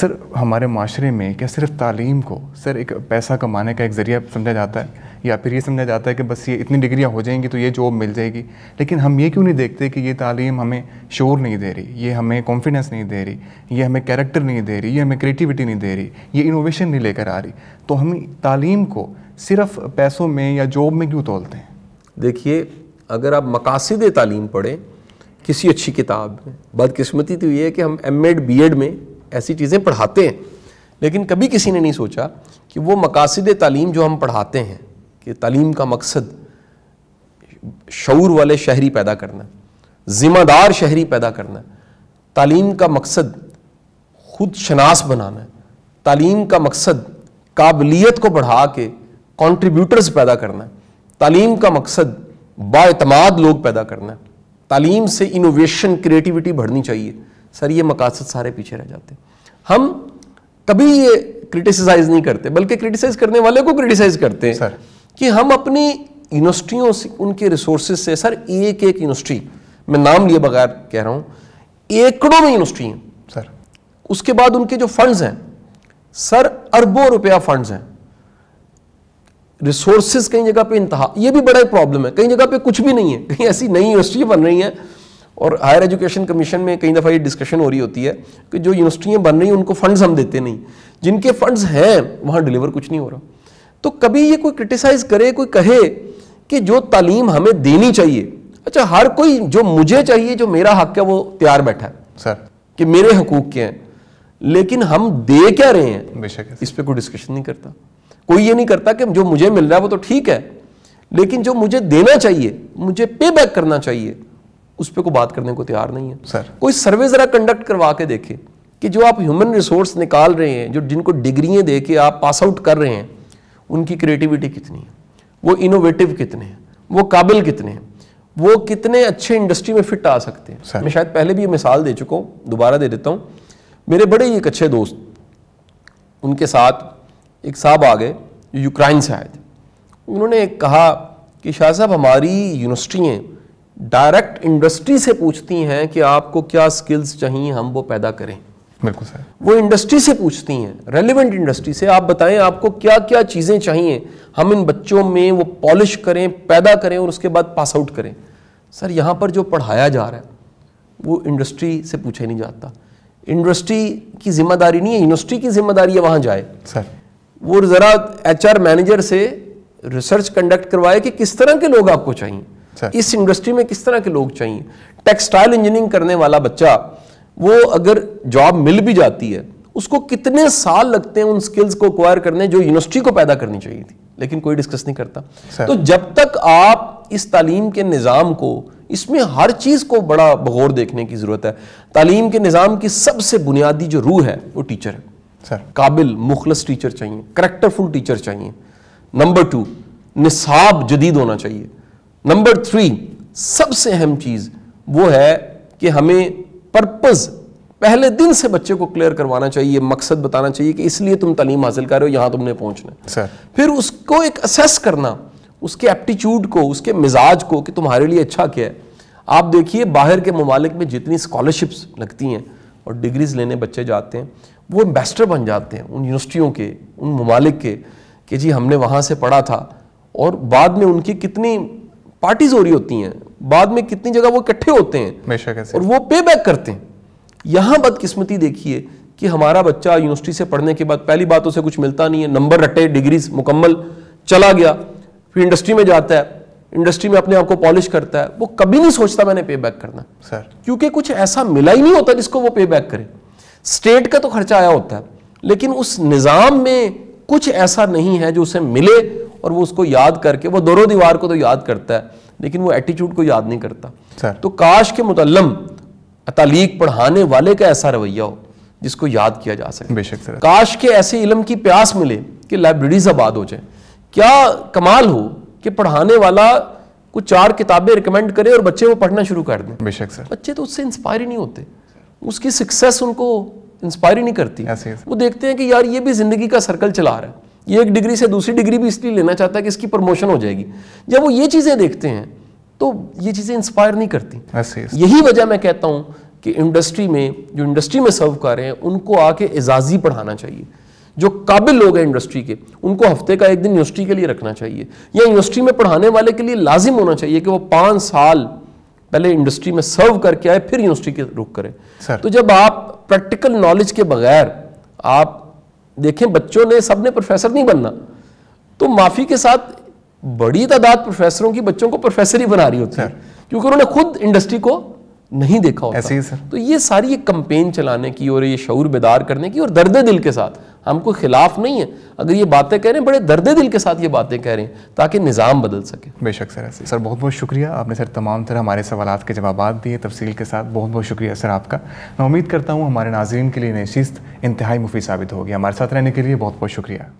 Sir हमारे माशरे में क्या सिर्फ तालीम को सर एक पैसा कमाने का एक ज़रिया समझा जाता है या फिर ये समझा जाता है कि बस ये इतनी डिग्रियाँ हो जाएंगी तो ये जॉब मिल जाएगी लेकिन हम ये क्यों नहीं देखते कि ये तालीम हमें शोर नहीं दे रही ये हमें कॉन्फिडेंस नहीं दे रही ये हमें कैरेक्टर नहीं दे रही ये हमें क्रिएटिविटी नहीं दे रही ये इनोवेशन नहीं लेकर आ रही तो हम तालीम को सिर्फ पैसों में या जॉब में क्यों तोलते हैं देखिए अगर आप मकासद तालीम पढ़ें किसी अच्छी किताब में बदकस्मती तो ये है कि हम एम एड बी एड में ऐसी चीज़ें पढ़ाते हैं लेकिन कभी किसी ने नहीं सोचा कि वो मकासद तालीम जो हम पढ़ाते हैं कि तालीम का मकसद शूर वाले शहरी पैदा करना ज़िम्मेदार शहरी पैदा करना तालीम का मकसद खुद शनास बनाना तालीम का मकसद काबिलियत को बढ़ा के कॉन्ट्रीब्यूटर्स पैदा करना तालीम का मकसद बातमाद लोग पैदा करना तालीम से इनोवेशन क्रिएटिविटी बढ़नी चाहिए सर ये मकासद सारे पीछे रह जाते हम कभी ये क्रिटिसाइज नहीं करते बल्कि क्रिटिसाइज करने वाले को क्रिटिसाइज करते हैं सर कि हम अपनी यूनिवर्सिटियों से उनके रिसोर्सेज से सर एक एक यूनिवर्सिटी मैं नाम लिए बगैर कह रहा हूँ एकड़ों में यूनिवर्सिटी हैं सर उसके बाद उनके जो फंड्स हैं सर अरबों रुपया फंड्स हैं रिसोर्सेज कई जगह पे इंतहा ये भी बड़ा प्रॉब्लम है कई जगह पे कुछ भी नहीं है कहीं ऐसी नई यूनिवर्सिटी बन रही है और हायर एजुकेशन कमीशन में कई दफ़ा ये डिस्कशन हो रही होती है कि जो यूनिवर्सिटियाँ बन रही हैं उनको फंड्स हम देते नहीं जिनके फंड्स हैं वहाँ डिलीवर कुछ नहीं हो रहा तो कभी ये कोई क्रिटिसाइज़ करे कोई कहे कि जो तालीम हमें देनी चाहिए अच्छा हर कोई जो मुझे चाहिए जो मेरा हक है वो तैयार बैठा है सर कि मेरे हकूक के हैं लेकिन हम दे क्या रहे हैं बेशक इस पर कोई डिस्कशन नहीं करता कोई ये नहीं करता कि जो मुझे मिल रहा है वो तो ठीक है लेकिन जो मुझे देना चाहिए मुझे पे बैक करना चाहिए उस पर कोई बात करने को तैयार नहीं है सर कोई सर्वे ज़रा कंडक्ट करवा के देखे कि जो आप ह्यूमन रिसोर्स निकाल रहे हैं जो जिनको डिग्रियाँ दे के आप पास आउट कर रहे हैं उनकी क्रिएटिविटी कितनी है वो इनोवेटिव कितने हैं वो काबिल कितने हैं वो कितने अच्छे इंडस्ट्री में फिट आ सकते हैं मैं शायद पहले भी ये मिसाल दे चुका हूँ दोबारा दे देता हूँ मेरे बड़े ही एक अच्छे दोस्त उनके साथ एक साहब आ गए यूक्राइन से आए थे उन्होंने कहा कि शाह साहब हमारी यूनिवर्सिटी हैं डायरेक्ट इंडस्ट्री से पूछती हैं कि आपको क्या स्किल्स चाहिए हम वो पैदा करें बिल्कुल सर वो इंडस्ट्री से पूछती हैं रेलिवेंट इंडस्ट्री से आप बताएं आपको क्या क्या चीज़ें चाहिए हम इन बच्चों में वो पॉलिश करें पैदा करें और उसके बाद पास आउट करें सर यहाँ पर जो पढ़ाया जा रहा है वो इंडस्ट्री से पूछा नहीं जाता इंडस्ट्री की जिम्मेदारी नहीं है यूनिवर्सिटी की जिम्मेदारी है वहाँ जाए सर वो ज़रा एचआर मैनेजर से रिसर्च कंडक्ट करवाए कि किस तरह के लोग आपको चाहिए अच्छा। इस इंडस्ट्री में किस तरह के लोग चाहिए टेक्सटाइल इंजीनियरिंग करने वाला बच्चा वो अगर जॉब मिल भी जाती है उसको कितने साल लगते हैं उन स्किल्स को अक्वायर करने जो यूनिवर्सिटी को पैदा करनी चाहिए थी लेकिन कोई डिस्कस नहीं करता तो जब तक आप इस तालीम के निज़ाम को इसमें हर चीज़ को बड़ा बगौर देखने की ज़रूरत है तालीम के निज़ाम की सबसे बुनियादी जो रूह है वो टीचर है काबिल मुखलस टीचर चाहिए करेक्टरफुल टीचर चाहिए नंबर टू निसाब जदीद होना चाहिए नंबर थ्री सबसे अहम चीज़ वो है कि हमें पर्पज़ पहले दिन से बच्चे को क्लियर करवाना चाहिए मकसद बताना चाहिए कि इसलिए तुम तलीम हासिल कर रहे हो यहाँ तुमने पहुँचना फिर उसको एक असेस करना उसके एप्टीट्यूड को उसके मिजाज को कि तुम्हारे लिए अच्छा क्या है आप देखिए बाहर के ममालिक में जितनी स्कॉलरशिप्स लगती हैं और डिग्रीज़ लेने बच्चे जाते हैं वो एम्बेसडर बन जाते हैं उन यूनिवर्सिटियों के उन ममालिक के कि जी हमने वहाँ से पढ़ा था और बाद में उनकी कितनी पार्टीज हो रही होती हैं बाद में कितनी जगह वो इकट्ठे होते हैं और वो पे बैक करते हैं यहाँ बदकिस्मती देखिए कि हमारा बच्चा यूनिवर्सिटी से पढ़ने के बाद पहली बात उसे कुछ मिलता नहीं है नंबर रटे डिग्रीज मुकम्मल चला गया फिर इंडस्ट्री में जाता है इंडस्ट्री में अपने आप को पॉलिश करता है वो कभी नहीं सोचता मैंने पे बैक करना सर क्योंकि कुछ ऐसा मिला ही नहीं होता जिसको वो पे बैक करे स्टेट का तो खर्चा आया होता है लेकिन उस निज़ाम में कुछ ऐसा नहीं है जो उसे मिले और वो उसको याद करके वो दोनों दीवार को तो याद करता है लेकिन वो एटीट्यूड को याद नहीं करता तो काश के मुतलम तालीक पढ़ाने वाले का ऐसा रवैया हो जिसको याद किया जा सके बेशक सर काश के ऐसे इलम की प्यास मिले कि लाइब्रेरीज आबाद हो जाए क्या कमाल हो कि पढ़ाने वाला कुछ चार किताबें रिकमेंड करे और बच्चे वो पढ़ना शुरू कर दें बेशक सर बच्चे तो उससे इंस्पायर ही नहीं होते उसकी सक्सेस उनको इंस्पायर ही नहीं करती वो देखते हैं कि यार ये भी जिंदगी का सर्कल चला रहा है ये एक डिग्री से दूसरी डिग्री भी इसलिए लेना चाहता है कि इसकी प्रमोशन हो जाएगी जब वो ये चीज़ें देखते हैं तो ये चीज़ें इंस्पायर नहीं करती यही वजह मैं कहता हूँ कि इंडस्ट्री में जो इंडस्ट्री में सर्व कर रहे हैं उनको आके एजाजी पढ़ाना चाहिए जो काबिल लोग हैं इंडस्ट्री के उनको हफ्ते का एक दिन यूनिवर्सिटी के लिए रखना चाहिए या यूनिवर्सिटी में पढ़ाने वाले के लिए लाजिम होना चाहिए कि वो पाँच साल पहले इंडस्ट्री में सर्व करके आए फिर यूनिवर्सिटी के रुख करें तो जब आप प्रैक्टिकल नॉलेज के बगैर आप देखें बच्चों ने सबने प्रोफेसर नहीं बनना तो माफ़ी के साथ बड़ी तादाद प्रोफेसरों की बच्चों को प्रोफेसर ही बना रही होती है क्योंकि उन्होंने खुद इंडस्ट्री को नहीं देखा होता ऐसे ही सर तो ये सारी ये कंपेन चलाने की और ये शौर बेदार करने की और दर्द दिल के साथ हमको खिलाफ नहीं है अगर ये बातें कह रहे हैं बड़े दर्द दिल के साथ ये बातें कह रहे हैं ताकि निज़ाम बदल सके बेशक सर ऐसे सर बहुत बहुत शुक्रिया आपने सर तमाम तरह हमारे सवाल के जवाब दिए तफसील के साथ बहुत बहुत शुक्रिया सर आपका मैं उम्मीद करता हूँ हमारे नाजरन के लिए नशीस्त इंतहाई मुफी साबित होगी हमारे साथ रहने के लिए बहुत बहुत शुक्रिया